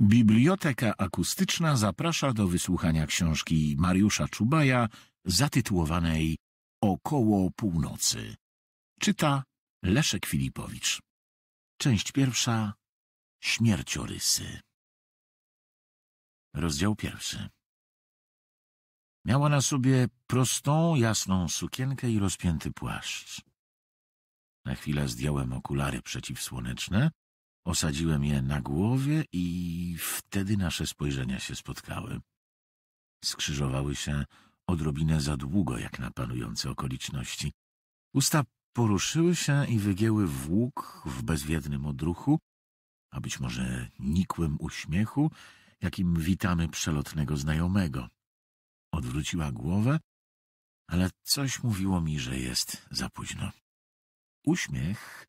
Biblioteka Akustyczna zaprasza do wysłuchania książki Mariusza Czubaja zatytułowanej Około północy. Czyta Leszek Filipowicz. Część pierwsza. Śmierciorysy. Rozdział pierwszy. Miała na sobie prostą, jasną sukienkę i rozpięty płaszcz. Na chwilę zdjąłem okulary przeciwsłoneczne Osadziłem je na głowie i wtedy nasze spojrzenia się spotkały. Skrzyżowały się odrobinę za długo, jak na panujące okoliczności. Usta poruszyły się i wygięły w łuk w bezwiednym odruchu, a być może nikłym uśmiechu, jakim witamy przelotnego znajomego. Odwróciła głowę, ale coś mówiło mi, że jest za późno. Uśmiech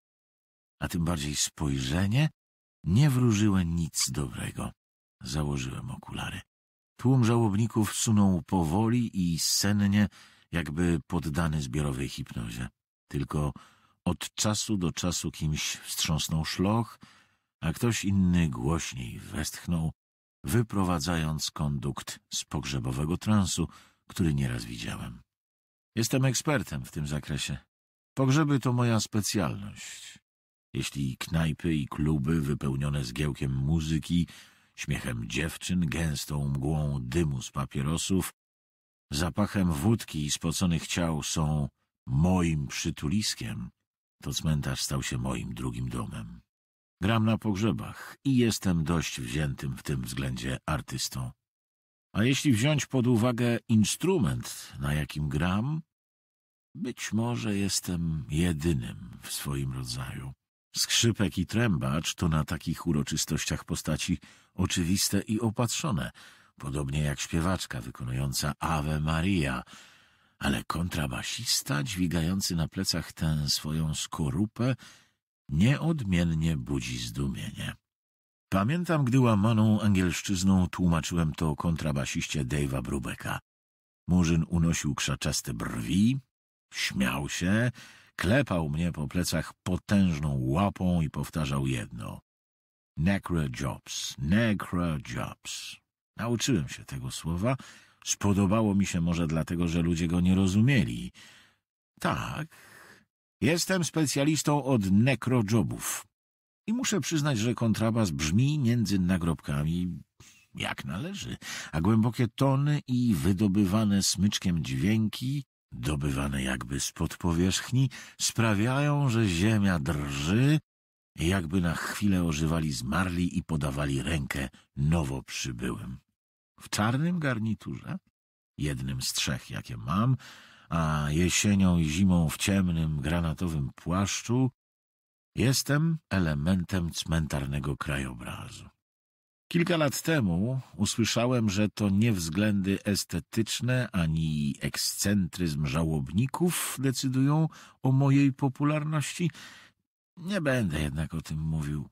a tym bardziej spojrzenie, nie wróżyły nic dobrego. Założyłem okulary. Tłum żałobników sunął powoli i sennie, jakby poddany zbiorowej hipnozie. Tylko od czasu do czasu kimś wstrząsnął szloch, a ktoś inny głośniej westchnął, wyprowadzając kondukt z pogrzebowego transu, który nieraz widziałem. Jestem ekspertem w tym zakresie. Pogrzeby to moja specjalność jeśli knajpy i kluby wypełnione zgiełkiem muzyki, śmiechem dziewczyn, gęstą mgłą dymu z papierosów, zapachem wódki i spoconych ciał są moim przytuliskiem, to cmentarz stał się moim drugim domem. Gram na pogrzebach i jestem dość wziętym w tym względzie artystą. A jeśli wziąć pod uwagę instrument, na jakim gram, być może jestem jedynym w swoim rodzaju. Skrzypek i trębacz to na takich uroczystościach postaci oczywiste i opatrzone, podobnie jak śpiewaczka wykonująca Ave Maria, ale kontrabasista dźwigający na plecach tę swoją skorupę nieodmiennie budzi zdumienie. Pamiętam, gdy łamaną angielszczyzną tłumaczyłem to kontrabasiście Dave'a Brubeka. Murzyn unosił krzaczaste brwi, śmiał się Klepał mnie po plecach potężną łapą i powtarzał jedno. Necro Jobs, Necro Jobs. Nauczyłem się tego słowa. Spodobało mi się może dlatego, że ludzie go nie rozumieli. Tak, jestem specjalistą od nekrojobów. I muszę przyznać, że kontrabas brzmi między nagrobkami jak należy, a głębokie tony i wydobywane smyczkiem dźwięki dobywane jakby spod powierzchni, sprawiają, że ziemia drży jakby na chwilę ożywali zmarli i podawali rękę nowo przybyłym. W czarnym garniturze, jednym z trzech, jakie mam, a jesienią i zimą w ciemnym, granatowym płaszczu, jestem elementem cmentarnego krajobrazu. Kilka lat temu usłyszałem, że to nie względy estetyczne ani ekscentryzm żałobników decydują o mojej popularności. Nie będę jednak o tym mówił.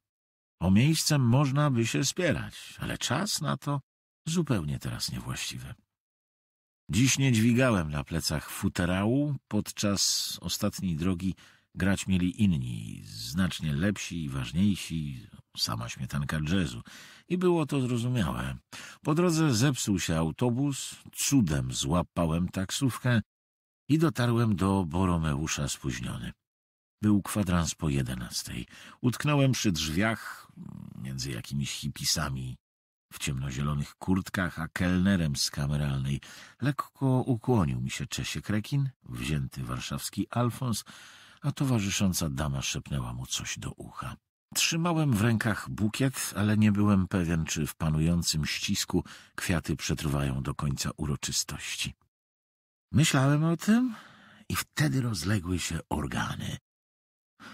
O miejscem można by się spierać, ale czas na to zupełnie teraz niewłaściwy. Dziś nie dźwigałem na plecach futerału podczas ostatniej drogi Grać mieli inni, znacznie lepsi i ważniejsi, sama śmietanka jazzu. I było to zrozumiałe. Po drodze zepsuł się autobus, cudem złapałem taksówkę i dotarłem do Boromeusza spóźniony. Był kwadrans po jedenastej. Utknąłem przy drzwiach między jakimiś hipisami w ciemnozielonych kurtkach, a kelnerem z kameralnej. Lekko ukłonił mi się Czesie Krekin, wzięty warszawski Alfons, a towarzysząca dama szepnęła mu coś do ucha. Trzymałem w rękach bukiet, ale nie byłem pewien, czy w panującym ścisku kwiaty przetrwają do końca uroczystości. Myślałem o tym i wtedy rozległy się organy.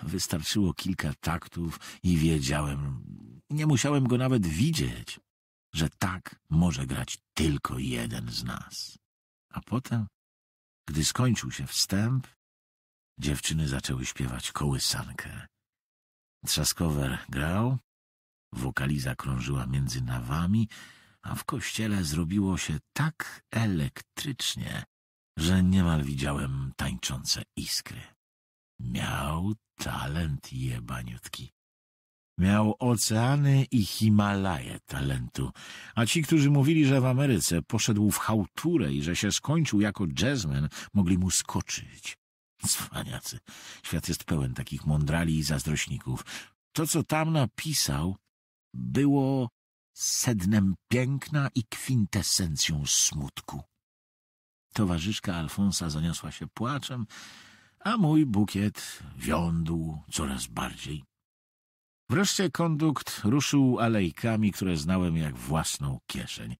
Wystarczyło kilka taktów i wiedziałem, nie musiałem go nawet widzieć, że tak może grać tylko jeden z nas. A potem, gdy skończył się wstęp, Dziewczyny zaczęły śpiewać kołysankę. Trzaskower grał, wokaliza krążyła między nawami, a w kościele zrobiło się tak elektrycznie, że niemal widziałem tańczące iskry. Miał talent jebaniutki. Miał oceany i Himalaje talentu, a ci, którzy mówili, że w Ameryce poszedł w chałturę i że się skończył jako jazzman, mogli mu skoczyć. Cwaniacy. Świat jest pełen takich mądrali i zazdrośników. To, co tam napisał, było sednem piękna i kwintesencją smutku. Towarzyszka Alfonsa zaniosła się płaczem, a mój bukiet wiądł coraz bardziej. Wreszcie kondukt ruszył alejkami, które znałem jak własną kieszeń.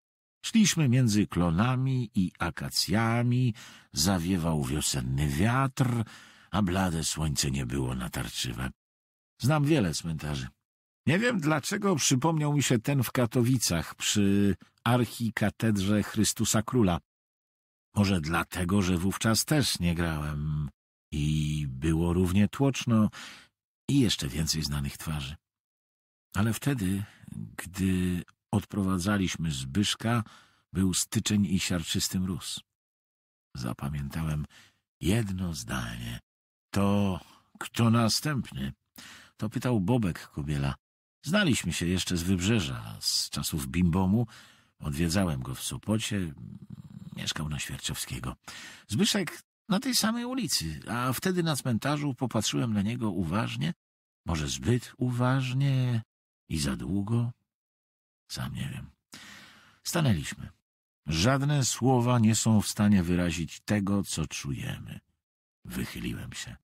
Szliśmy między klonami i akacjami, zawiewał wiosenny wiatr, a blade słońce nie było natarczywe. Znam wiele cmentarzy. Nie wiem, dlaczego przypomniał mi się ten w Katowicach przy archikatedrze Chrystusa Króla. Może dlatego, że wówczas też nie grałem i było równie tłoczno i jeszcze więcej znanych twarzy. Ale wtedy, gdy odprowadzaliśmy Zbyszka, był styczeń i siarczysty mróz. Zapamiętałem jedno zdanie. To kto następny? To pytał Bobek Kobiela. Znaliśmy się jeszcze z Wybrzeża, z czasów Bimbomu. Odwiedzałem go w Sopocie, mieszkał na Świerczowskiego. Zbyszek na tej samej ulicy, a wtedy na cmentarzu popatrzyłem na niego uważnie, może zbyt uważnie i za długo. Sam nie wiem. Stanęliśmy. Żadne słowa nie są w stanie wyrazić tego, co czujemy. Wychyliłem się.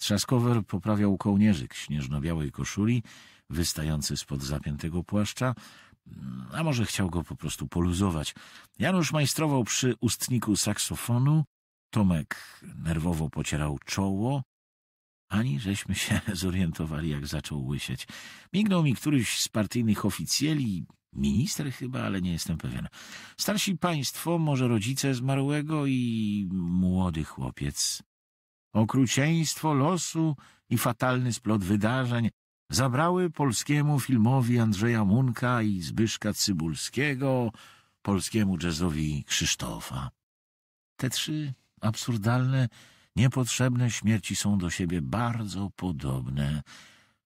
Trzaskower poprawiał kołnierzyk śnieżno-białej koszuli, wystający spod zapiętego płaszcza, mm, a może chciał go po prostu poluzować. Janusz majstrował przy ustniku saksofonu, Tomek nerwowo pocierał czoło, ani żeśmy się zorientowali, jak zaczął łysieć. Mignął mi któryś z partyjnych oficjeli, minister chyba, ale nie jestem pewien. Starsi państwo, może rodzice zmarłego i młody chłopiec. Okrucieństwo losu i fatalny splot wydarzeń zabrały polskiemu filmowi Andrzeja Munka i Zbyszka Cybulskiego, polskiemu jazzowi Krzysztofa. Te trzy absurdalne Niepotrzebne śmierci są do siebie bardzo podobne,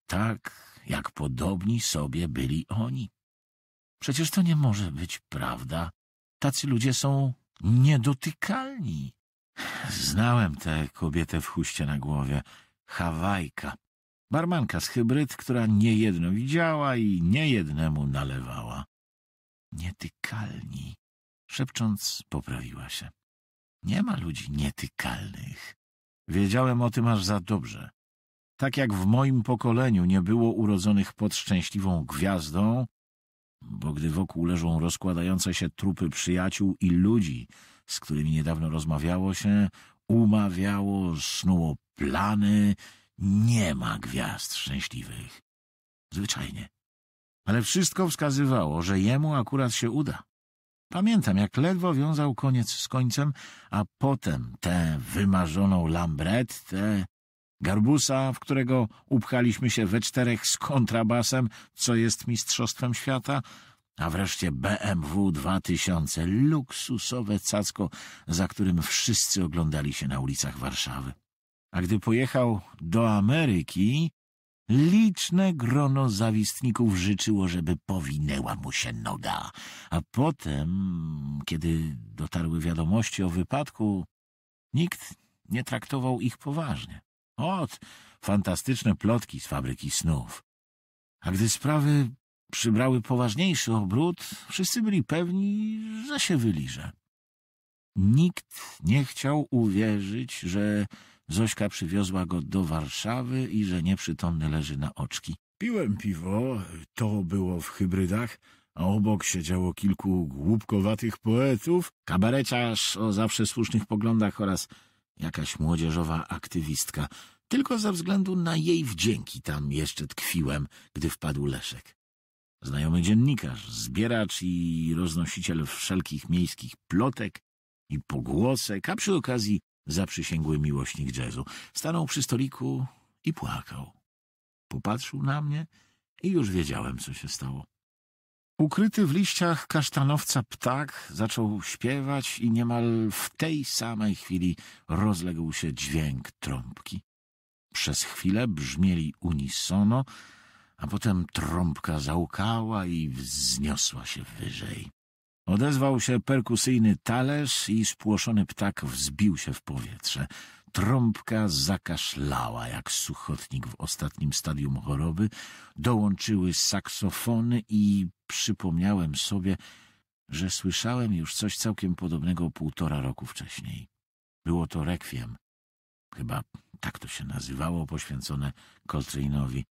tak jak podobni sobie byli oni. Przecież to nie może być prawda. Tacy ludzie są niedotykalni. Znałem tę kobietę w huście na głowie. Hawajka. Barmanka z hybryd, która niejedno widziała i niejednemu nalewała. Nietykalni. Szepcząc, poprawiła się. Nie ma ludzi nietykalnych. Wiedziałem o tym aż za dobrze. Tak jak w moim pokoleniu nie było urodzonych pod szczęśliwą gwiazdą, bo gdy wokół leżą rozkładające się trupy przyjaciół i ludzi, z którymi niedawno rozmawiało się, umawiało, snuło plany, nie ma gwiazd szczęśliwych. Zwyczajnie. Ale wszystko wskazywało, że jemu akurat się uda. Pamiętam, jak ledwo wiązał koniec z końcem, a potem tę wymarzoną lambrettę, garbusa, w którego upchaliśmy się we czterech z kontrabasem, co jest mistrzostwem świata, a wreszcie BMW 2000, luksusowe cacko, za którym wszyscy oglądali się na ulicach Warszawy. A gdy pojechał do Ameryki, Liczne grono zawistników życzyło, żeby powinęła mu się noga, a potem, kiedy dotarły wiadomości o wypadku, nikt nie traktował ich poważnie. Ot, fantastyczne plotki z fabryki snów. A gdy sprawy przybrały poważniejszy obrót, wszyscy byli pewni, że się wyliże. Nikt nie chciał uwierzyć, że Zośka przywiozła go do Warszawy i że nieprzytomny leży na oczki. Piłem piwo, to było w hybrydach, a obok siedziało kilku głupkowatych poetów, kabareciarz o zawsze słusznych poglądach oraz jakaś młodzieżowa aktywistka. Tylko ze względu na jej wdzięki tam jeszcze tkwiłem, gdy wpadł Leszek. Znajomy dziennikarz, zbieracz i roznosiciel wszelkich miejskich plotek i pogłosek, a przy okazji zaprzysięgły miłośnik jazzu. Stanął przy stoliku i płakał. Popatrzył na mnie i już wiedziałem, co się stało. Ukryty w liściach kasztanowca ptak zaczął śpiewać i niemal w tej samej chwili rozległ się dźwięk trąbki. Przez chwilę brzmieli unisono, a potem trąbka załkała i wzniosła się wyżej. Odezwał się perkusyjny talerz i spłoszony ptak wzbił się w powietrze. Trąbka zakaszlała jak suchotnik w ostatnim stadium choroby. Dołączyły saksofony i przypomniałem sobie, że słyszałem już coś całkiem podobnego półtora roku wcześniej. Było to rekwiem. Chyba tak to się nazywało, poświęcone Coltrane'owi.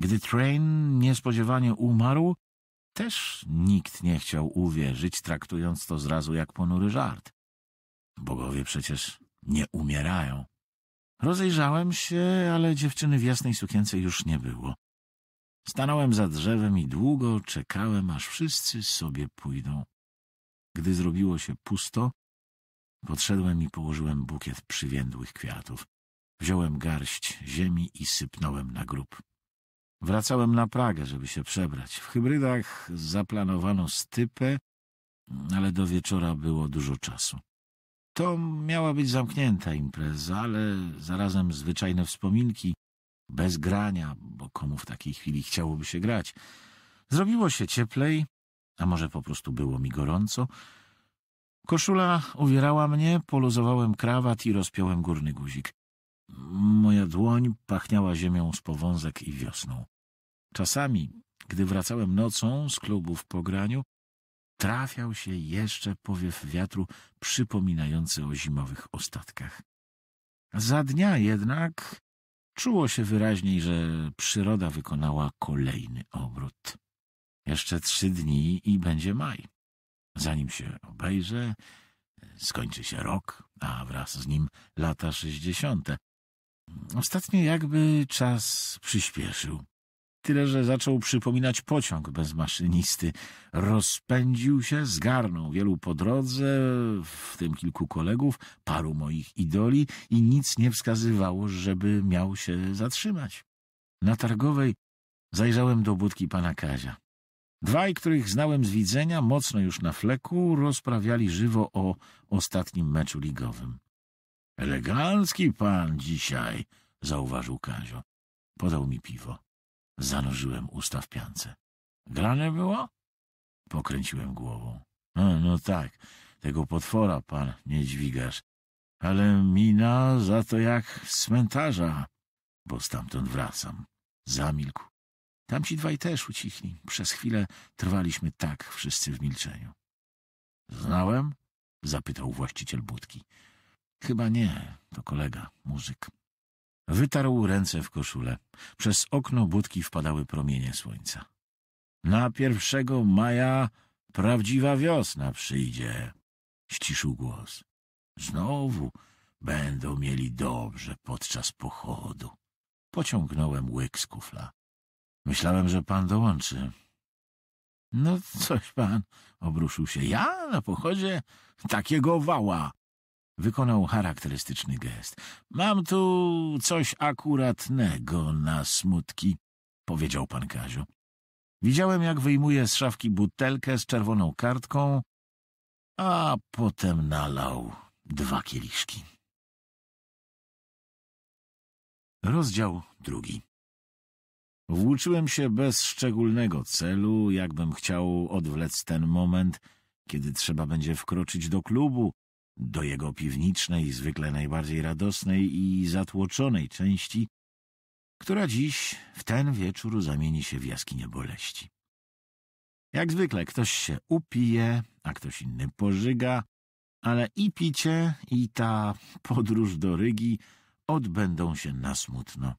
Gdy Train niespodziewanie umarł, też nikt nie chciał uwierzyć, traktując to zrazu jak ponury żart. Bogowie przecież nie umierają. Rozejrzałem się, ale dziewczyny w jasnej sukience już nie było. Stanąłem za drzewem i długo czekałem, aż wszyscy sobie pójdą. Gdy zrobiło się pusto, podszedłem i położyłem bukiet przywiędłych kwiatów. Wziąłem garść ziemi i sypnąłem na grób. Wracałem na Pragę, żeby się przebrać. W hybrydach zaplanowano stypę, ale do wieczora było dużo czasu. To miała być zamknięta impreza, ale zarazem zwyczajne wspominki, bez grania, bo komu w takiej chwili chciałoby się grać. Zrobiło się cieplej, a może po prostu było mi gorąco. Koszula uwierała mnie, poluzowałem krawat i rozpiąłem górny guzik. Moja dłoń pachniała ziemią z powązek i wiosną. Czasami, gdy wracałem nocą z klubu w Pograniu, trafiał się jeszcze powiew wiatru przypominający o zimowych ostatkach. Za dnia jednak czuło się wyraźniej, że przyroda wykonała kolejny obrót. Jeszcze trzy dni i będzie maj. Zanim się obejrzę, skończy się rok, a wraz z nim lata sześćdziesiąte. Ostatnio jakby czas przyspieszył. Tyle, że zaczął przypominać pociąg bez maszynisty. Rozpędził się, zgarnął wielu po drodze, w tym kilku kolegów, paru moich idoli i nic nie wskazywało, żeby miał się zatrzymać. Na targowej zajrzałem do budki pana Kazia. Dwaj, których znałem z widzenia, mocno już na fleku, rozprawiali żywo o ostatnim meczu ligowym. Elegancki pan dzisiaj, zauważył Kazio. Podał mi piwo. Zanurzyłem usta w piance. Grane było? Pokręciłem głową. No, no tak, tego potwora pan nie dźwigasz. Ale mina za to jak z cmentarza, bo stamtąd wracam. Zamilkł. Tamci dwaj też ucichli. Przez chwilę trwaliśmy tak wszyscy w milczeniu. Znałem? Zapytał właściciel budki. Chyba nie, to kolega, muzyk. Wytarł ręce w koszulę. Przez okno budki wpadały promienie słońca. Na pierwszego maja prawdziwa wiosna przyjdzie, ściszył głos. Znowu będą mieli dobrze podczas pochodu. Pociągnąłem łyk z kufla. Myślałem, że pan dołączy. No coś pan, obruszył się. Ja na pochodzie takiego wała Wykonał charakterystyczny gest. Mam tu coś akuratnego na smutki, powiedział pan Kazio. Widziałem, jak wyjmuje z szafki butelkę z czerwoną kartką, a potem nalał dwa kieliszki. Rozdział drugi. Włóczyłem się bez szczególnego celu, jakbym chciał odwlec ten moment, kiedy trzeba będzie wkroczyć do klubu, do jego piwnicznej, zwykle najbardziej radosnej i zatłoczonej części, która dziś, w ten wieczór, zamieni się w jaskinie boleści. Jak zwykle ktoś się upije, a ktoś inny pożyga, ale i picie, i ta podróż do Rygi odbędą się na smutno.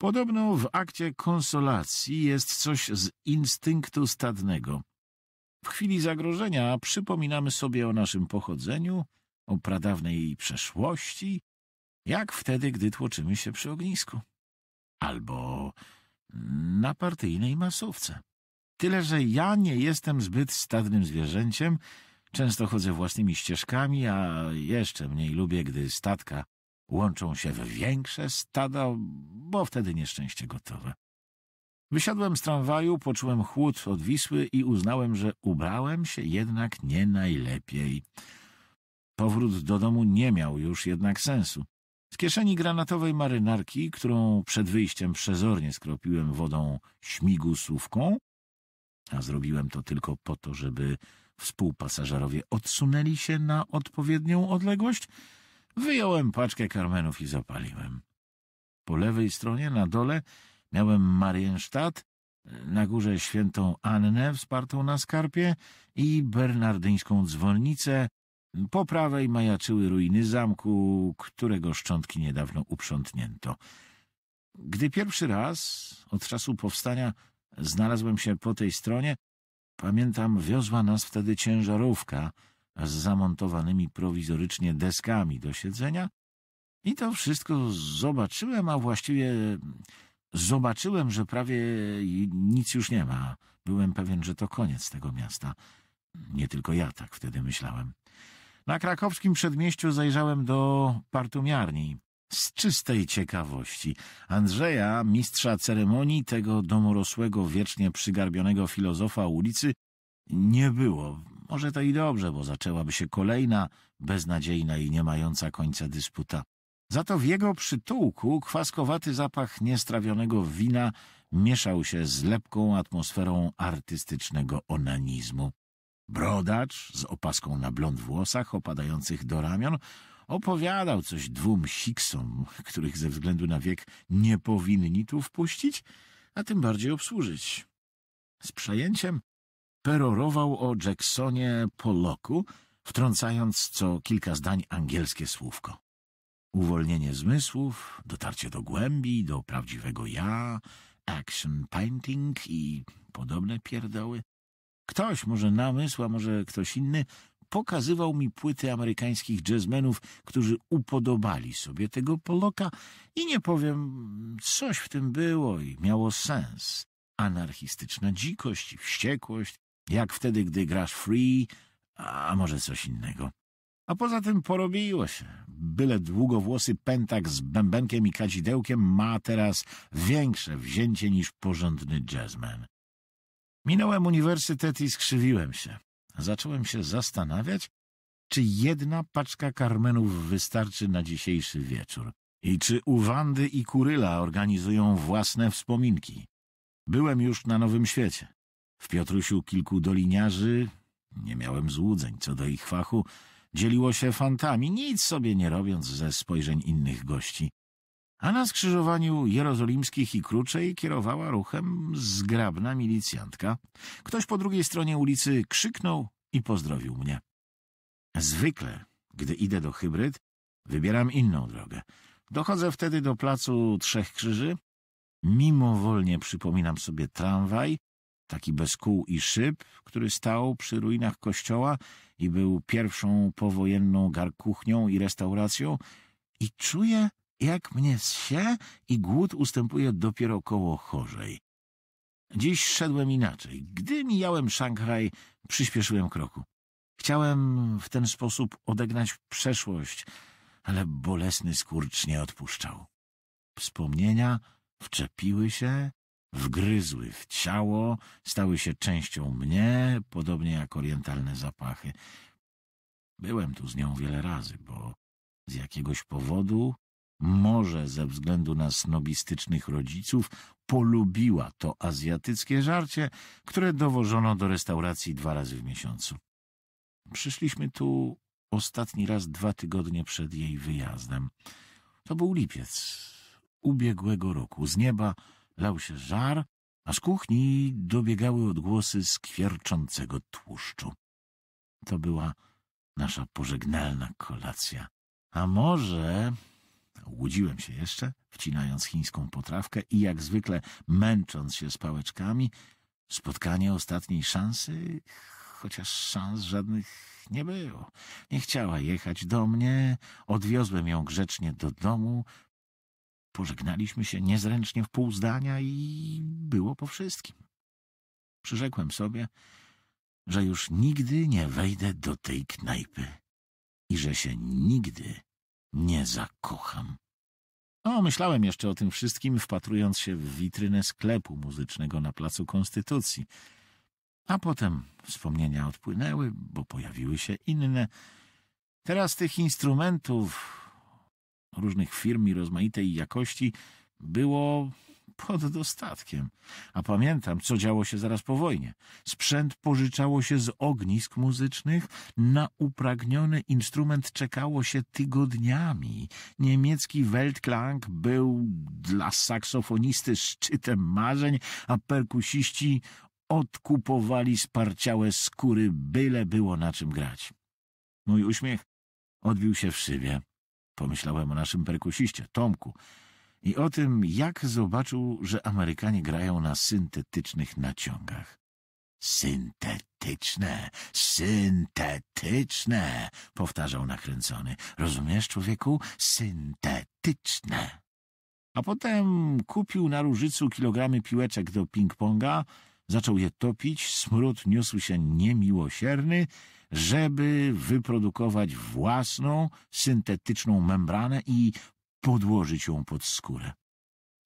Podobno w akcie konsolacji jest coś z instynktu stadnego, w chwili zagrożenia przypominamy sobie o naszym pochodzeniu, o pradawnej przeszłości, jak wtedy, gdy tłoczymy się przy ognisku. Albo na partyjnej masówce. Tyle, że ja nie jestem zbyt stadnym zwierzęciem, często chodzę własnymi ścieżkami, a jeszcze mniej lubię, gdy statka łączą się w większe stada, bo wtedy nieszczęście gotowe. Wysiadłem z tramwaju, poczułem chłód od Wisły i uznałem, że ubrałem się jednak nie najlepiej. Powrót do domu nie miał już jednak sensu. Z kieszeni granatowej marynarki, którą przed wyjściem przezornie skropiłem wodą śmigusówką, a zrobiłem to tylko po to, żeby współpasażerowie odsunęli się na odpowiednią odległość, wyjąłem paczkę karmenów i zapaliłem. Po lewej stronie na dole Miałem Marienstadt, na górze świętą Annę wspartą na skarpie i bernardyńską dzwonnicę. Po prawej majaczyły ruiny zamku, którego szczątki niedawno uprzątnięto. Gdy pierwszy raz, od czasu powstania, znalazłem się po tej stronie, pamiętam, wiozła nas wtedy ciężarówka z zamontowanymi prowizorycznie deskami do siedzenia i to wszystko zobaczyłem, a właściwie Zobaczyłem, że prawie nic już nie ma. Byłem pewien, że to koniec tego miasta. Nie tylko ja tak wtedy myślałem. Na krakowskim przedmieściu zajrzałem do partumiarni. Z czystej ciekawości. Andrzeja, mistrza ceremonii, tego domorosłego, wiecznie przygarbionego filozofa ulicy, nie było. Może to i dobrze, bo zaczęłaby się kolejna, beznadziejna i nie mająca końca dysputa. Za to w jego przytułku kwaskowaty zapach niestrawionego wina mieszał się z lepką atmosferą artystycznego onanizmu. Brodacz z opaską na blond włosach opadających do ramion opowiadał coś dwóm siksom, których ze względu na wiek nie powinni tu wpuścić, a tym bardziej obsłużyć. Z przejęciem perorował o Jacksonie Poloku, wtrącając co kilka zdań angielskie słówko. Uwolnienie zmysłów, dotarcie do głębi, do prawdziwego ja, action painting i podobne pierdoły. Ktoś, może namysł, a może ktoś inny, pokazywał mi płyty amerykańskich jazzmenów, którzy upodobali sobie tego Poloka i nie powiem, coś w tym było i miało sens. Anarchistyczna dzikość i wściekłość, jak wtedy, gdy grasz free, a może coś innego. A poza tym porobiło się. Byle długowłosy pentak z bębenkiem i kadzidełkiem ma teraz większe wzięcie niż porządny jazzman. Minąłem uniwersytet i skrzywiłem się. Zacząłem się zastanawiać, czy jedna paczka karmenów wystarczy na dzisiejszy wieczór i czy Uwandy i Kuryla organizują własne wspominki. Byłem już na Nowym Świecie. W Piotrusiu kilku doliniarzy, nie miałem złudzeń co do ich fachu, dzieliło się fantami, nic sobie nie robiąc ze spojrzeń innych gości. A na skrzyżowaniu jerozolimskich i kruczej kierowała ruchem zgrabna milicjantka. Ktoś po drugiej stronie ulicy krzyknął i pozdrowił mnie. Zwykle, gdy idę do hybryd, wybieram inną drogę. Dochodzę wtedy do placu Trzech Krzyży. Mimowolnie przypominam sobie tramwaj, taki bez kół i szyb, który stał przy ruinach kościoła i był pierwszą powojenną garkuchnią i restauracją i czuję, jak mnie zsie i głód ustępuje dopiero koło chorzej. Dziś szedłem inaczej. Gdy mijałem Szanghaj, przyspieszyłem kroku. Chciałem w ten sposób odegnać przeszłość, ale bolesny skurcz nie odpuszczał. Wspomnienia wczepiły się wgryzły w ciało, stały się częścią mnie, podobnie jak orientalne zapachy. Byłem tu z nią wiele razy, bo z jakiegoś powodu, może ze względu na snobistycznych rodziców, polubiła to azjatyckie żarcie, które dowożono do restauracji dwa razy w miesiącu. Przyszliśmy tu ostatni raz dwa tygodnie przed jej wyjazdem. To był lipiec ubiegłego roku. Z nieba Lał się żar, a z kuchni dobiegały odgłosy skwierczącego tłuszczu. To była nasza pożegnalna kolacja. A może... Łudziłem się jeszcze, wcinając chińską potrawkę i jak zwykle męcząc się z pałeczkami. Spotkanie ostatniej szansy? Chociaż szans żadnych nie było. Nie chciała jechać do mnie. Odwiozłem ją grzecznie do domu, Pożegnaliśmy się niezręcznie w pół zdania i było po wszystkim. Przyrzekłem sobie, że już nigdy nie wejdę do tej knajpy i że się nigdy nie zakocham. O, myślałem jeszcze o tym wszystkim, wpatrując się w witrynę sklepu muzycznego na Placu Konstytucji. A potem wspomnienia odpłynęły, bo pojawiły się inne. Teraz tych instrumentów różnych firm i rozmaitej jakości było pod dostatkiem. A pamiętam, co działo się zaraz po wojnie. Sprzęt pożyczało się z ognisk muzycznych, na upragniony instrument czekało się tygodniami. Niemiecki Weltklang był dla saksofonisty szczytem marzeń, a perkusiści odkupowali sparciałe skóry, byle było na czym grać. Mój uśmiech odbił się w szybie. Pomyślałem o naszym perkusiście, Tomku, i o tym, jak zobaczył, że Amerykanie grają na syntetycznych naciągach. Syntetyczne, syntetyczne, powtarzał nakręcony. Rozumiesz, człowieku? Syntetyczne. A potem kupił na różycu kilogramy piłeczek do ping-ponga, zaczął je topić, smród niósł się niemiłosierny żeby wyprodukować własną, syntetyczną membranę i podłożyć ją pod skórę.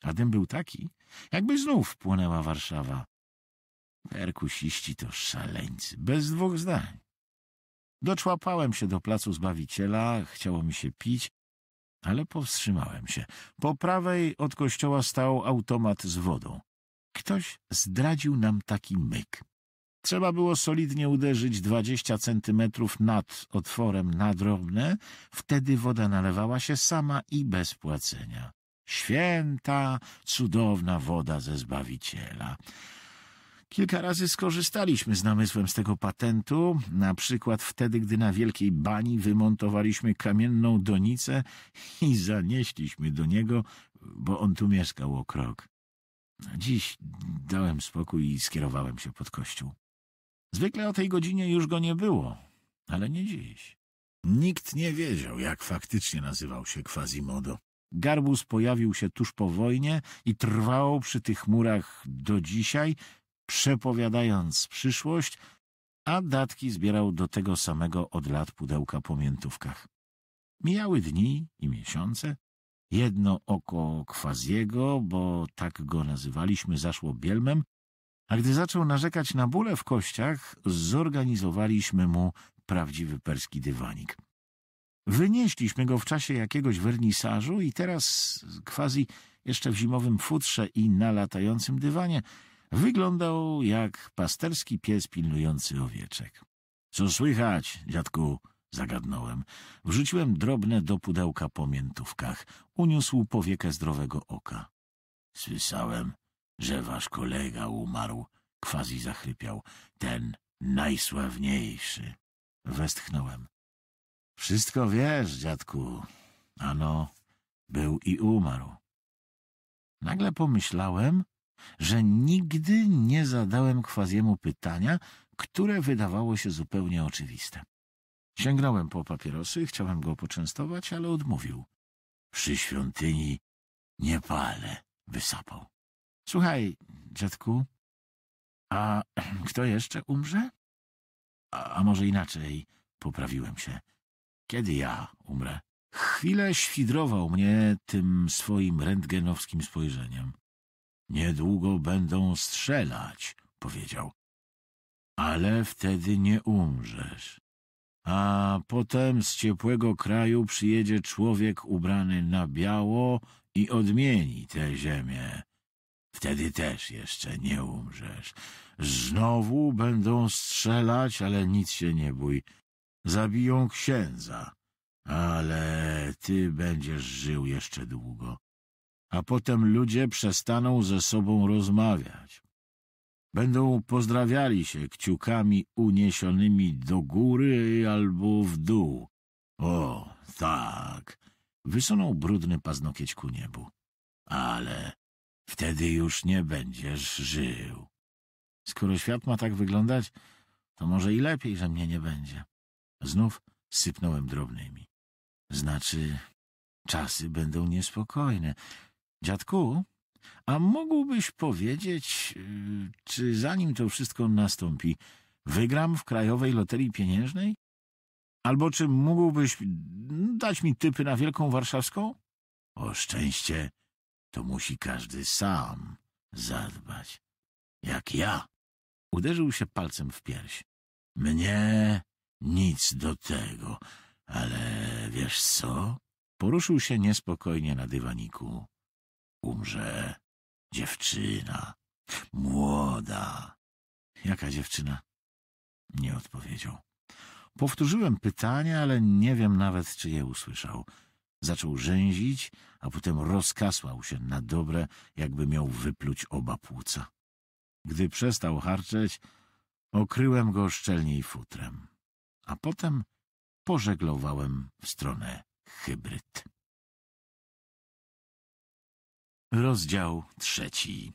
A dym był taki, jakby znów płonęła Warszawa. Perkusiści to szaleńcy, bez dwóch zdań. Doczłapałem się do placu Zbawiciela, chciało mi się pić, ale powstrzymałem się. Po prawej od kościoła stał automat z wodą. Ktoś zdradził nam taki myk. Trzeba było solidnie uderzyć 20 centymetrów nad otworem na drobne, wtedy woda nalewała się sama i bez płacenia. Święta, cudowna woda ze Zbawiciela. Kilka razy skorzystaliśmy z namysłem z tego patentu, na przykład wtedy, gdy na Wielkiej Bani wymontowaliśmy kamienną donicę i zanieśliśmy do niego, bo on tu mieszkał o krok. Dziś dałem spokój i skierowałem się pod kościół. Zwykle o tej godzinie już go nie było, ale nie dziś. Nikt nie wiedział, jak faktycznie nazywał się Quasimodo. Garbus pojawił się tuż po wojnie i trwał przy tych murach do dzisiaj, przepowiadając przyszłość, a datki zbierał do tego samego od lat pudełka po miętówkach. Mijały dni i miesiące. Jedno oko Kwaziego, bo tak go nazywaliśmy, zaszło bielmem, a gdy zaczął narzekać na bóle w kościach, zorganizowaliśmy mu prawdziwy perski dywanik. Wynieśliśmy go w czasie jakiegoś wernisażu i teraz, quasi jeszcze w zimowym futrze i na latającym dywanie, wyglądał jak pasterski pies pilnujący owieczek. — Co słychać, dziadku? — zagadnąłem. Wrzuciłem drobne do pudełka po miętówkach. Uniósł powiekę zdrowego oka. — Słyszałem, że wasz kolega umarł, quasi zachrypiał, ten najsławniejszy. Westchnąłem. Wszystko wiesz, dziadku. Ano, był i umarł. Nagle pomyślałem, że nigdy nie zadałem Kwaziemu pytania, które wydawało się zupełnie oczywiste. Sięgnąłem po papierosy, chciałem go poczęstować, ale odmówił. Przy świątyni nie palę, wysapał. Słuchaj, dziadku, a kto jeszcze umrze? A, a może inaczej, poprawiłem się. Kiedy ja umrę? Chwilę świdrował mnie tym swoim rentgenowskim spojrzeniem. Niedługo będą strzelać, powiedział. Ale wtedy nie umrzesz. A potem z ciepłego kraju przyjedzie człowiek ubrany na biało i odmieni tę ziemię. Wtedy też jeszcze nie umrzesz. Znowu będą strzelać, ale nic się nie bój. Zabiją księdza, ale ty będziesz żył jeszcze długo. A potem ludzie przestaną ze sobą rozmawiać. Będą pozdrawiali się kciukami uniesionymi do góry albo w dół. O, tak. Wysunął brudny paznokieć ku niebu. Ale Wtedy już nie będziesz żył. Skoro świat ma tak wyglądać, to może i lepiej, że mnie nie będzie. Znów sypnąłem drobnymi. Znaczy, czasy będą niespokojne. Dziadku, a mógłbyś powiedzieć, y, czy zanim to wszystko nastąpi, wygram w Krajowej Loterii Pieniężnej? Albo czy mógłbyś mm, dać mi typy na Wielką Warszawską? O szczęście to musi każdy sam zadbać. Jak ja. Uderzył się palcem w pierś. Mnie nic do tego, ale wiesz co? Poruszył się niespokojnie na dywaniku. Umrze dziewczyna, młoda. Jaka dziewczyna? Nie odpowiedział. Powtórzyłem pytanie, ale nie wiem nawet, czy je usłyszał zaczął rzęzić, a potem rozkasłał się na dobre, jakby miał wypluć oba płuca. Gdy przestał harczeć, okryłem go szczelniej futrem, a potem pożeglowałem w stronę hybryd. Rozdział trzeci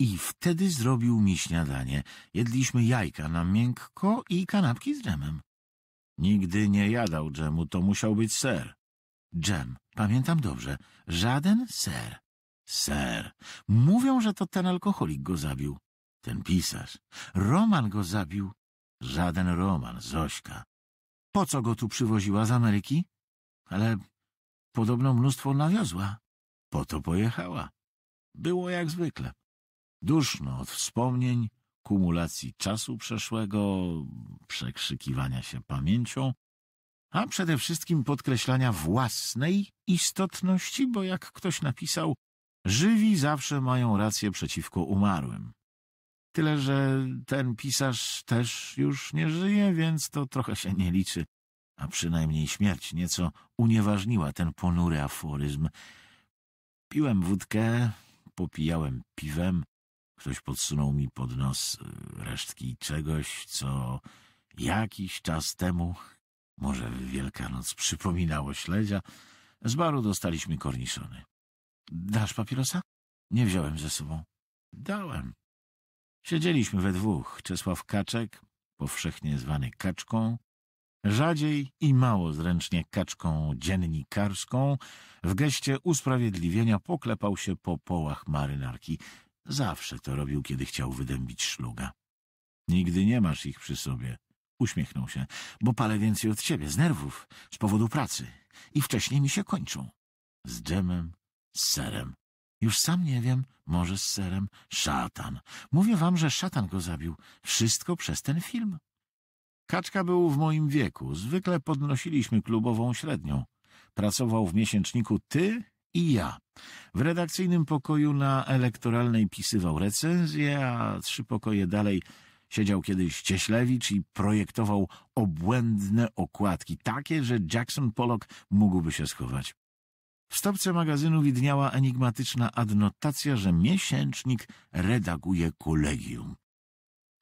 i wtedy zrobił mi śniadanie. Jedliśmy jajka na miękko i kanapki z dżemem. Nigdy nie jadał dżemu, to musiał być ser. Jem, pamiętam dobrze, żaden ser. Ser. Mówią, że to ten alkoholik go zabił. Ten pisarz. Roman go zabił. Żaden Roman, Zośka. Po co go tu przywoziła z Ameryki? Ale podobno mnóstwo nawiozła. Po to pojechała. Było jak zwykle. Duszno od wspomnień, kumulacji czasu przeszłego, przekrzykiwania się pamięcią, a przede wszystkim podkreślania własnej istotności, bo jak ktoś napisał, żywi zawsze mają rację przeciwko umarłym. Tyle, że ten pisarz też już nie żyje, więc to trochę się nie liczy, a przynajmniej śmierć nieco unieważniła ten ponury aforyzm. Piłem wódkę, popijałem piwem, ktoś podsunął mi pod nos e, resztki czegoś, co jakiś czas temu może Wielkanoc przypominało śledzia. Z baru dostaliśmy korniszony. Dasz papierosa? Nie wziąłem ze sobą. Dałem. Siedzieliśmy we dwóch. Czesław Kaczek, powszechnie zwany Kaczką, rzadziej i mało zręcznie kaczką dziennikarską, w geście usprawiedliwienia poklepał się po połach marynarki. Zawsze to robił, kiedy chciał wydębić szluga. Nigdy nie masz ich przy sobie, Uśmiechnął się, bo palę więcej od ciebie, z nerwów, z powodu pracy. I wcześniej mi się kończą. Z dżemem, z serem. Już sam nie wiem, może z serem. Szatan. Mówię wam, że szatan go zabił. Wszystko przez ten film. Kaczka był w moim wieku. Zwykle podnosiliśmy klubową średnią. Pracował w miesięczniku ty i ja. W redakcyjnym pokoju na elektoralnej pisywał recenzje, a trzy pokoje dalej Siedział kiedyś Cieślewicz i projektował obłędne okładki, takie, że Jackson Pollock mógłby się schować. W stopce magazynu widniała enigmatyczna adnotacja, że miesięcznik redaguje kolegium.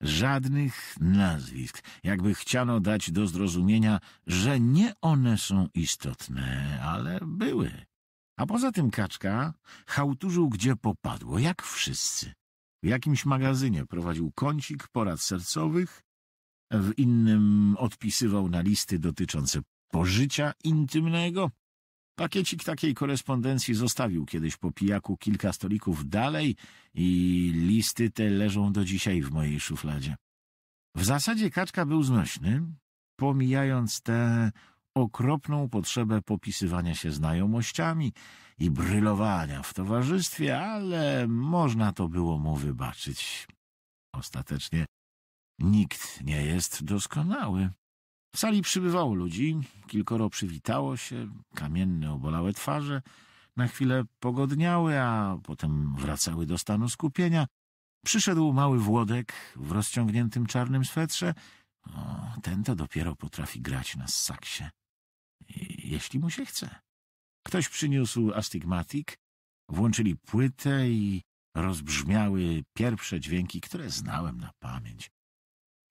Żadnych nazwisk, jakby chciano dać do zrozumienia, że nie one są istotne, ale były. A poza tym kaczka chałturzył gdzie popadło, jak wszyscy. W jakimś magazynie prowadził kącik porad sercowych, w innym odpisywał na listy dotyczące pożycia intymnego. Pakiecik takiej korespondencji zostawił kiedyś po pijaku kilka stolików dalej i listy te leżą do dzisiaj w mojej szufladzie. W zasadzie Kaczka był znośny, pomijając te okropną potrzebę popisywania się znajomościami i brylowania w towarzystwie, ale można to było mu wybaczyć. Ostatecznie nikt nie jest doskonały. W sali przybywało ludzi, kilkoro przywitało się, kamienne obolałe twarze na chwilę pogodniały, a potem wracały do stanu skupienia. Przyszedł mały Włodek w rozciągniętym czarnym swetrze. O, ten to dopiero potrafi grać na saksie jeśli mu się chce. Ktoś przyniósł astygmatik, włączyli płytę i rozbrzmiały pierwsze dźwięki, które znałem na pamięć.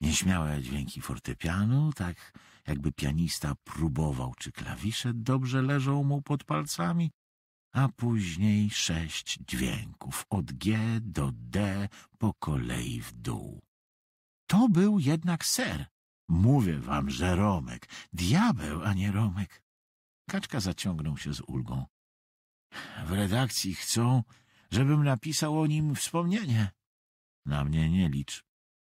Nieśmiałe dźwięki fortepianu, tak jakby pianista próbował, czy klawisze dobrze leżą mu pod palcami, a później sześć dźwięków od G do D po kolei w dół. To był jednak ser, Mówię wam, że Romek. Diabeł, a nie Romek. Kaczka zaciągnął się z ulgą. W redakcji chcą, żebym napisał o nim wspomnienie. Na mnie nie licz.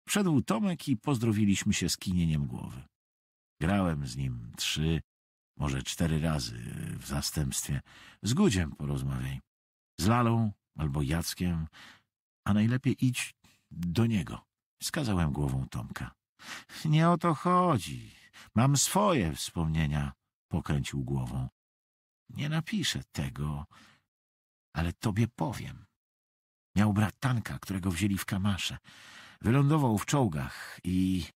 Wszedł Tomek i pozdrowiliśmy się z głowy. Grałem z nim trzy, może cztery razy w zastępstwie. Z Gudziem porozmawiaj. Z Lalą albo Jackiem, a najlepiej idź do niego. Wskazałem głową Tomka. Nie o to chodzi. Mam swoje wspomnienia, pokręcił głową. Nie napiszę tego, ale tobie powiem. Miał bratanka, którego wzięli w kamasze. Wylądował w czołgach i e,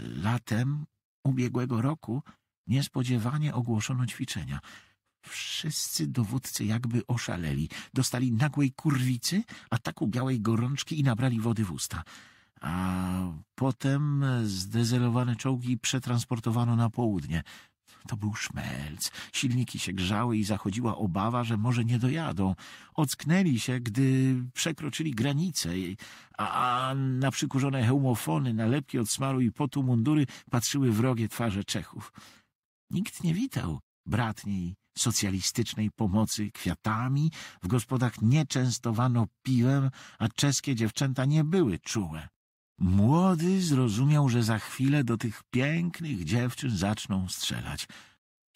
latem ubiegłego roku niespodziewanie ogłoszono ćwiczenia. Wszyscy dowódcy jakby oszaleli. Dostali nagłej kurwicy, ataku białej gorączki i nabrali wody w usta a potem zdezelowane czołgi przetransportowano na południe. To był szmelc. Silniki się grzały i zachodziła obawa, że może nie dojadą. Ocknęli się, gdy przekroczyli granicę, a, na przykurzone hełmofony, nalepki od smaru i potu mundury patrzyły wrogie twarze Czechów. Nikt nie witał bratniej socjalistycznej pomocy kwiatami, w gospodach nie częstowano piwem, a czeskie dziewczęta nie były czułe. Młody zrozumiał, że za chwilę do tych pięknych dziewczyn zaczną strzelać.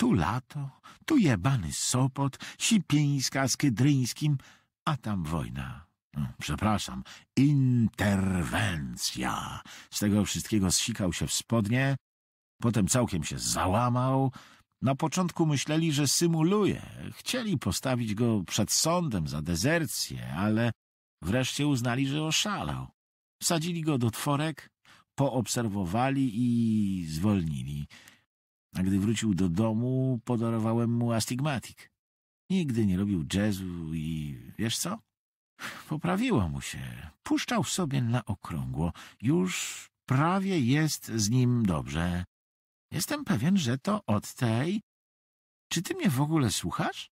Tu lato, tu jebany Sopot, Sipińska z Kydryńskim, a tam wojna. No, przepraszam, interwencja. Z tego wszystkiego zsikał się w spodnie, potem całkiem się załamał. Na początku myśleli, że symuluje. Chcieli postawić go przed sądem za dezercję, ale wreszcie uznali, że oszalał. Wsadzili go do tworek, poobserwowali i zwolnili. A gdy wrócił do domu, podarowałem mu astigmatik. Nigdy nie robił jazzu i wiesz co? Poprawiło mu się. Puszczał sobie na okrągło. Już prawie jest z nim dobrze. Jestem pewien, że to od tej... Czy ty mnie w ogóle słuchasz?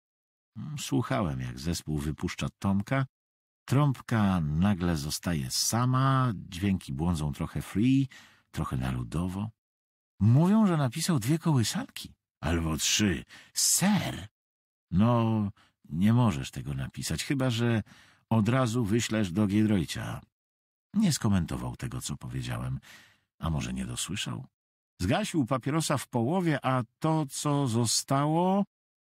Słuchałem, jak zespół wypuszcza Tomka Trąbka nagle zostaje sama, dźwięki błądzą trochę free, trochę ludowo. Mówią, że napisał dwie kołysanki. Albo trzy. Ser! No, nie możesz tego napisać, chyba że od razu wyślesz do Giedrojcia. Nie skomentował tego, co powiedziałem. A może nie dosłyszał? Zgasił papierosa w połowie, a to, co zostało,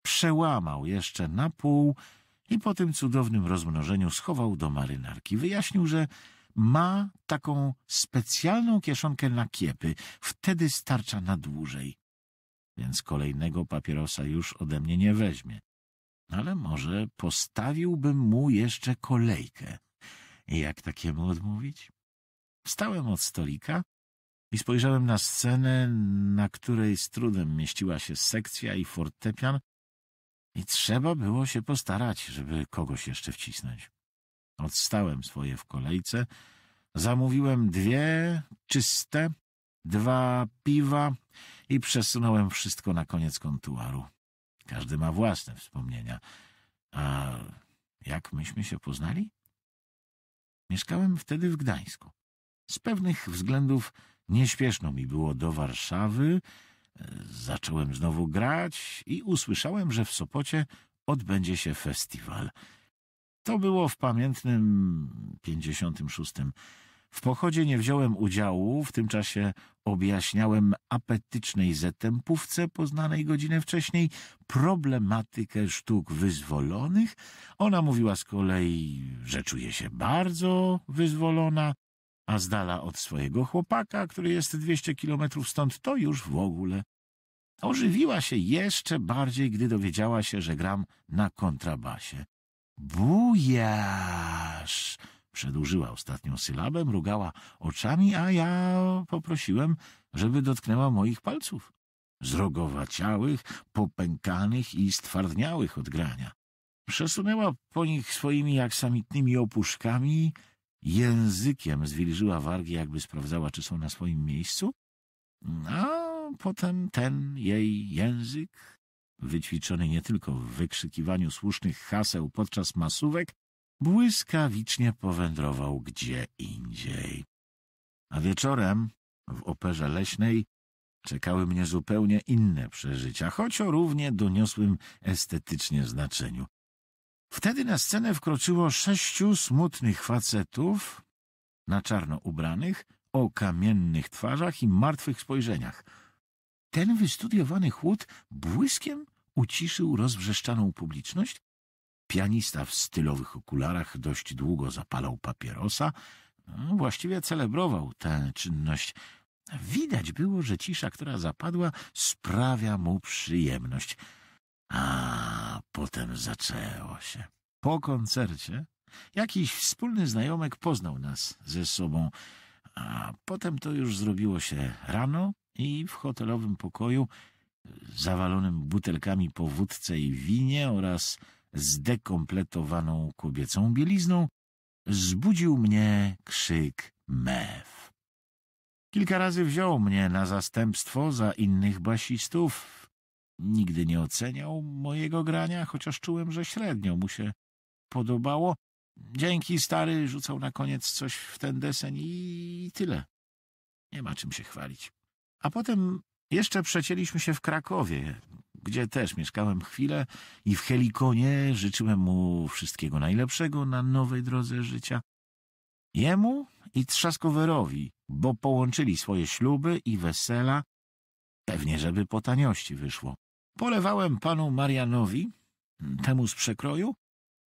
przełamał jeszcze na pół, i po tym cudownym rozmnożeniu schował do marynarki. Wyjaśnił, że ma taką specjalną kieszonkę na kiepy, wtedy starcza na dłużej. Więc kolejnego papierosa już ode mnie nie weźmie. No ale może postawiłbym mu jeszcze kolejkę. Jak takiemu odmówić? Wstałem od stolika i spojrzałem na scenę, na której z trudem mieściła się sekcja i fortepian, i trzeba było się postarać, żeby kogoś jeszcze wcisnąć. Odstałem swoje w kolejce, zamówiłem dwie czyste, dwa piwa i przesunąłem wszystko na koniec kontuaru. Każdy ma własne wspomnienia. A jak myśmy się poznali? Mieszkałem wtedy w Gdańsku. Z pewnych względów nieśpieszno mi było do Warszawy, Zacząłem znowu grać i usłyszałem, że w Sopocie odbędzie się festiwal. To było w pamiętnym 56. W pochodzie nie wziąłem udziału, w tym czasie objaśniałem apetycznej zetępówce poznanej godzinę wcześniej problematykę sztuk wyzwolonych. Ona mówiła z kolei, że czuje się bardzo wyzwolona, a z dala od swojego chłopaka, który jest dwieście kilometrów stąd, to już w ogóle. Ożywiła się jeszcze bardziej, gdy dowiedziała się, że gram na kontrabasie. Bujasz! Przedłużyła ostatnią sylabę, mrugała oczami, a ja poprosiłem, żeby dotknęła moich palców. Zrogowaciałych, popękanych i stwardniałych od grania. Przesunęła po nich swoimi aksamitnymi opuszkami Językiem zwilżyła wargi, jakby sprawdzała, czy są na swoim miejscu, a potem ten jej język, wyćwiczony nie tylko w wykrzykiwaniu słusznych haseł podczas masówek, błyskawicznie powędrował gdzie indziej. A wieczorem w operze leśnej czekały mnie zupełnie inne przeżycia, choć o równie doniosłym estetycznie znaczeniu. Wtedy na scenę wkroczyło sześciu smutnych facetów, na czarno ubranych, o kamiennych twarzach i martwych spojrzeniach. Ten wystudiowany chłód błyskiem uciszył rozwrzeszczaną publiczność. Pianista w stylowych okularach dość długo zapalał papierosa. No, właściwie celebrował tę czynność. Widać było, że cisza, która zapadła, sprawia mu przyjemność. A potem zaczęło się. Po koncercie jakiś wspólny znajomek poznał nas ze sobą, a potem to już zrobiło się rano i w hotelowym pokoju y, zawalonym butelkami po wódce i winie oraz zdekompletowaną kobiecą bielizną, zbudził mnie krzyk mew. Kilka razy wziął mnie na zastępstwo za innych basistów, Nigdy nie oceniał mojego grania, chociaż czułem, że średnio mu się podobało. Dzięki, stary, rzucał na koniec coś w ten deseń i tyle. Nie ma czym się chwalić. A potem jeszcze przecięliśmy się w Krakowie, gdzie też mieszkałem chwilę i w Helikonie życzyłem mu wszystkiego najlepszego na nowej drodze życia. Jemu i Trzaskowerowi, bo połączyli swoje śluby i wesela, pewnie żeby po taniości wyszło. Polewałem panu Marianowi, temu z przekroju,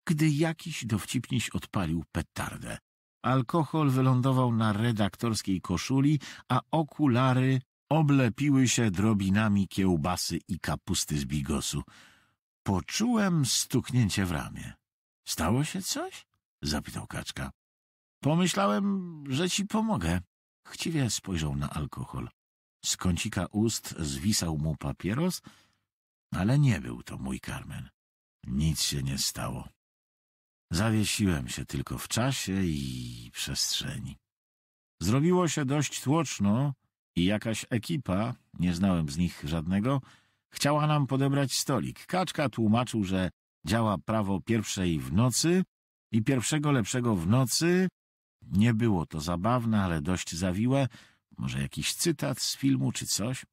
gdy jakiś dowcipniś odpalił petardę. Alkohol wylądował na redaktorskiej koszuli, a okulary oblepiły się drobinami kiełbasy i kapusty z bigosu. Poczułem stuknięcie w ramię. — Stało się coś? — zapytał kaczka. — Pomyślałem, że ci pomogę. Chciwie spojrzał na alkohol. Z kącika ust zwisał mu papieros — ale nie był to mój Carmen. Nic się nie stało. Zawiesiłem się tylko w czasie i przestrzeni. Zrobiło się dość tłoczno i jakaś ekipa, nie znałem z nich żadnego, chciała nam podebrać stolik. Kaczka tłumaczył, że działa prawo pierwszej w nocy i pierwszego lepszego w nocy. Nie było to zabawne, ale dość zawiłe. Może jakiś cytat z filmu czy coś?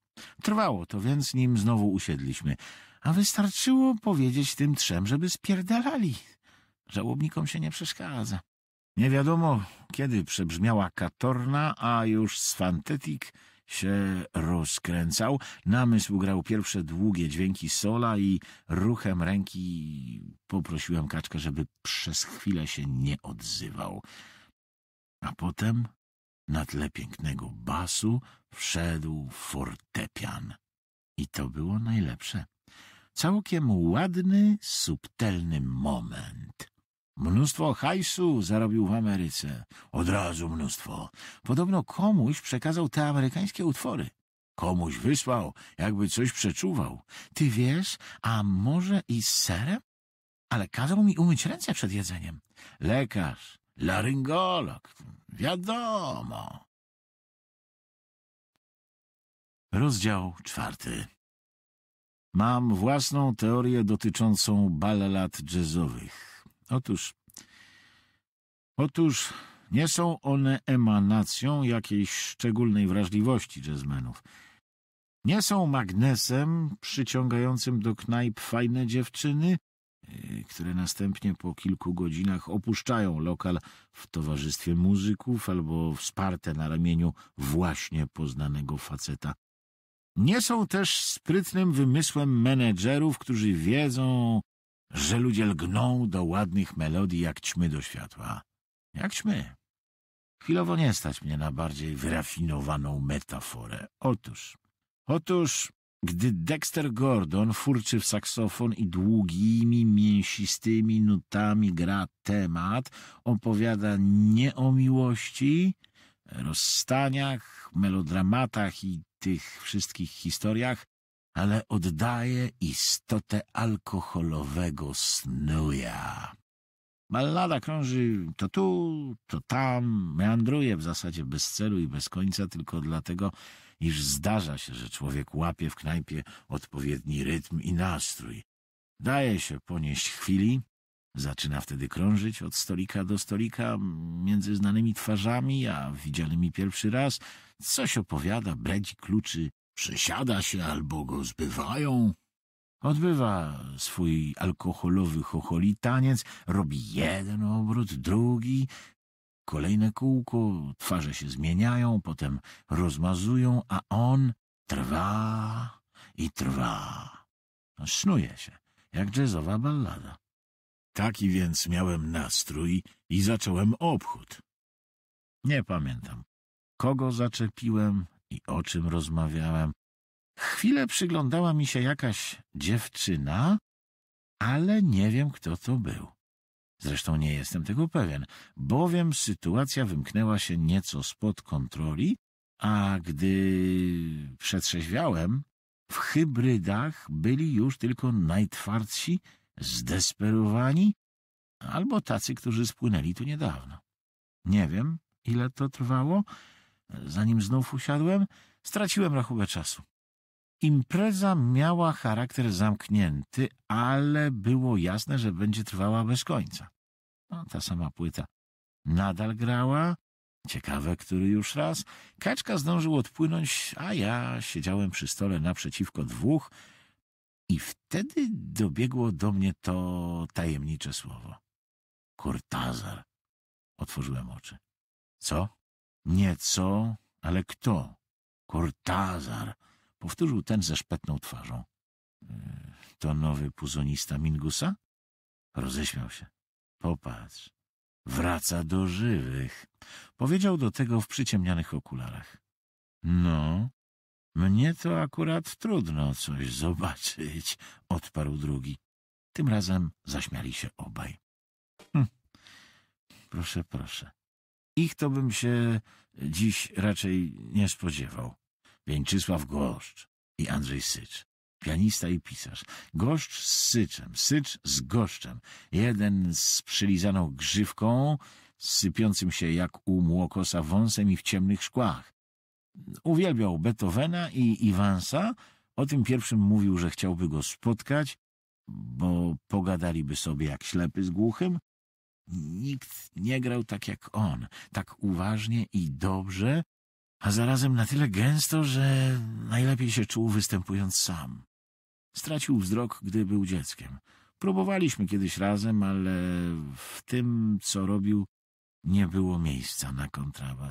Trwało to, więc nim znowu usiedliśmy. A wystarczyło powiedzieć tym trzem, żeby spierdalali. Żałobnikom się nie przeszkadza. Nie wiadomo, kiedy przebrzmiała katorna, a już sfantetik się rozkręcał. Namysł grał pierwsze długie dźwięki sola i ruchem ręki poprosiłem kaczkę, żeby przez chwilę się nie odzywał. A potem na tle pięknego basu wszedł fortepian. I to było najlepsze. Całkiem ładny, subtelny moment. Mnóstwo hajsu zarobił w Ameryce. Od razu mnóstwo. Podobno komuś przekazał te amerykańskie utwory. Komuś wysłał, jakby coś przeczuwał. Ty wiesz, a może i z serem? Ale kazał mi umyć ręce przed jedzeniem. Lekarz, laryngolog, wiadomo. Rozdział czwarty. Mam własną teorię dotyczącą ballad jazzowych. Otóż... Otóż nie są one emanacją jakiejś szczególnej wrażliwości jazzmenów. Nie są magnesem przyciągającym do knajp fajne dziewczyny, e, które następnie po kilku godzinach opuszczają lokal w towarzystwie muzyków albo wsparte na ramieniu właśnie poznanego faceta nie są też sprytnym wymysłem menedżerów, którzy wiedzą, że ludzie lgną do ładnych melodii jak ćmy do światła. Jak ćmy. Chwilowo nie stać mnie na bardziej wyrafinowaną metaforę. Otóż, otóż, gdy Dexter Gordon furczy w saksofon i długimi, mięsistymi nutami gra temat, opowiada nie o miłości, rozstaniach, melodramatach i tych wszystkich historiach, ale oddaje istotę alkoholowego snuja. Ballada krąży to tu, to tam, meandruje w zasadzie bez celu i bez końca tylko dlatego, iż zdarza się, że człowiek łapie w knajpie odpowiedni rytm i nastrój. Daje się ponieść chwili, Zaczyna wtedy krążyć od stolika do stolika między znanymi twarzami, a widzianymi pierwszy raz. Coś opowiada, bredzi kluczy, przesiada się albo go zbywają. Odbywa swój alkoholowy chocholi taniec, robi jeden obrót, drugi. Kolejne kółko, twarze się zmieniają, potem rozmazują, a on trwa i trwa. Sznuje się, jak jazzowa ballada. Taki więc miałem nastrój i zacząłem obchód. Nie pamiętam, kogo zaczepiłem i o czym rozmawiałem. Chwilę przyglądała mi się jakaś dziewczyna, ale nie wiem, kto to był. Zresztą nie jestem tego pewien, bowiem sytuacja wymknęła się nieco spod kontroli, a gdy przetrzeźwiałem, w hybrydach byli już tylko najtwardsi zdesperowani, albo tacy, którzy spłynęli tu niedawno. Nie wiem, ile to trwało. Zanim znów usiadłem, straciłem rachubę czasu. Impreza miała charakter zamknięty, ale było jasne, że będzie trwała bez końca. No, ta sama płyta nadal grała. Ciekawe, który już raz. Kaczka zdążył odpłynąć, a ja siedziałem przy stole naprzeciwko dwóch i wtedy dobiegło do mnie to tajemnicze słowo. Kurtazar. Otworzyłem oczy. Co? Nie co, ale kto? Kurtazar. Powtórzył ten ze szpetną twarzą. Yy, to nowy puzonista Mingusa? Roześmiał się. Popatrz. Wraca do żywych. Powiedział do tego w przyciemnianych okularach. No, mnie to akurat trudno coś zobaczyć, odparł drugi. Tym razem zaśmiali się obaj. Hm. Proszę, proszę. Ich to bym się dziś raczej nie spodziewał. Wieńczysław Goszcz i Andrzej Sycz. Pianista i pisarz. Goszcz z Syczem, Sycz z Goszczem. Jeden z przylizaną grzywką, sypiącym się jak u młokosa wąsem i w ciemnych szkłach. Uwielbiał Beethovena i Iwansa. O tym pierwszym mówił, że chciałby go spotkać, bo pogadaliby sobie jak ślepy z głuchym. Nikt nie grał tak jak on, tak uważnie i dobrze, a zarazem na tyle gęsto, że najlepiej się czuł występując sam. Stracił wzrok, gdy był dzieckiem. Próbowaliśmy kiedyś razem, ale w tym, co robił, nie było miejsca na kontrabas.